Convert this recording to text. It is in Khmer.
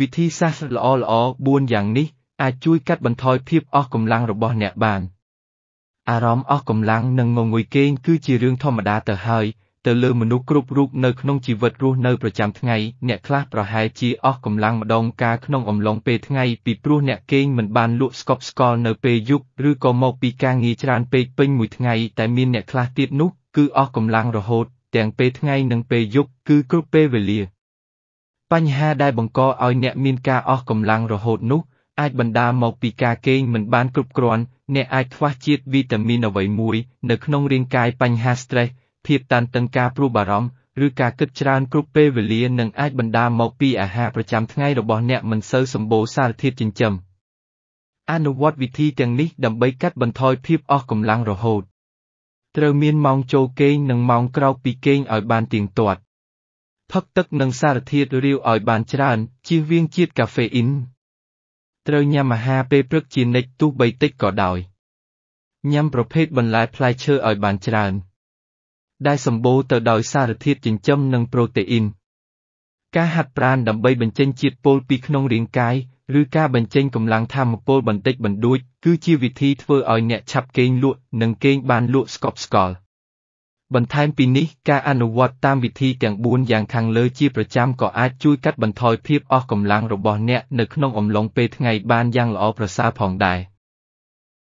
វិធីសាស្ត្រល្អៗ4យ៉ាងនេះ អាចជួយកាត់បន្ថយភាពអស់កម្លាំងរបស់អ្នកបានអារម្មណ៍អស់កម្លាំងនិងងងុយគេងគឺជារឿងធម្មតាទៅហើយទៅលើមនុស្សគ្រប់រូបនៅក្នុងជីវិតរស់នៅប្រចាំថ្ងៃអ្នកខ្លះប្រហែលជាអស់កម្លាំងម្ដងការក្នុងអំឡុងពេលថ្ងៃពីព្រោះអ្នកគេងមិនបានលក់ស្កប់ស្កល់នៅពេលយប់ឬក៏មកពីការងារច្រើនពេកពេញមួយថ្ងៃតែមានអ្នកខ្លះទៀតនោះគឺអស់កម្លាំងរហូតទាំងពេលថ្ងៃនិងពេលយប់គឺគ្រប់ពេលវេលា។បញ្ហាដែលបង្កឲ្យអ្នកមានការអស់កម្លាំងរហូតនោះអាចបណ្ដាលមកពីការគេងមិនបានគ្រប់គ្រាន់អ្នកអាចខ្វះជាតិវីតាមីនអ្វីមួយនៅក្នុងរាងកាយបញ្ហា stress ភាពតានតឹងការព្រួយបារម្ភឬការគិតច្រើនគ្រប់ពេលវេលានឹងអាចបណ្ដាលមកពីអាហារប្រចាំថ្ងៃរបស់អ្នកមិនសូវសម្បូរសារធាតុចិញ្ចឹមអនុវត្តវិធីទាំងនេះដើម្បីកាត់បន្ថយភាពអស់កម្លាំងរហូត ត្រូវមានម៉ោងចូលគេងនិងម៉ោងក្រោកពីគេងឲ្យបានទៀងទាត់ផឹកទឹកនិងសារធាតុរាវឲ្យបានច្រើនជៀសវាងជាតិកាហ្វេអ៊ីនត្រូវញ៉ាំអាហារពេលព្រឹកជានិច្ចទោះបីតិចក៏ដោយញ៉ាំប្រភេទបន្លែផ្លែឈើឲ្យបានច្រើន ដែលសម្បូរទៅដោយសារធាតុចិញ្ចឹមនិងប្រូតេអ៊ីនការហាត់ប្រាណដើម្បីបញ្ចេញជាតិពុលពីក្នុងរាងកាយឬការបញ្ចេញកម្លាំងធមពលបន្តិចបន្តួចគឺជាវិធីធ្វើឲ្យអ្នកឆាប់គេងលក់និងគេងបានលក់ស្កប់ស្កល់។បន្ថែមពីនេះការអនុវត្តតាមវិធីទាំង4យ៉ាងខាងលើជាប្រចាំក៏អាចជួយកាត់បន្ថយភាពអស់កម្លាំងរបស់អ្នកនៅក្នុងអំឡុងពេលថ្ងៃបានយ៉ាងល្អប្រសើរផងដែរ។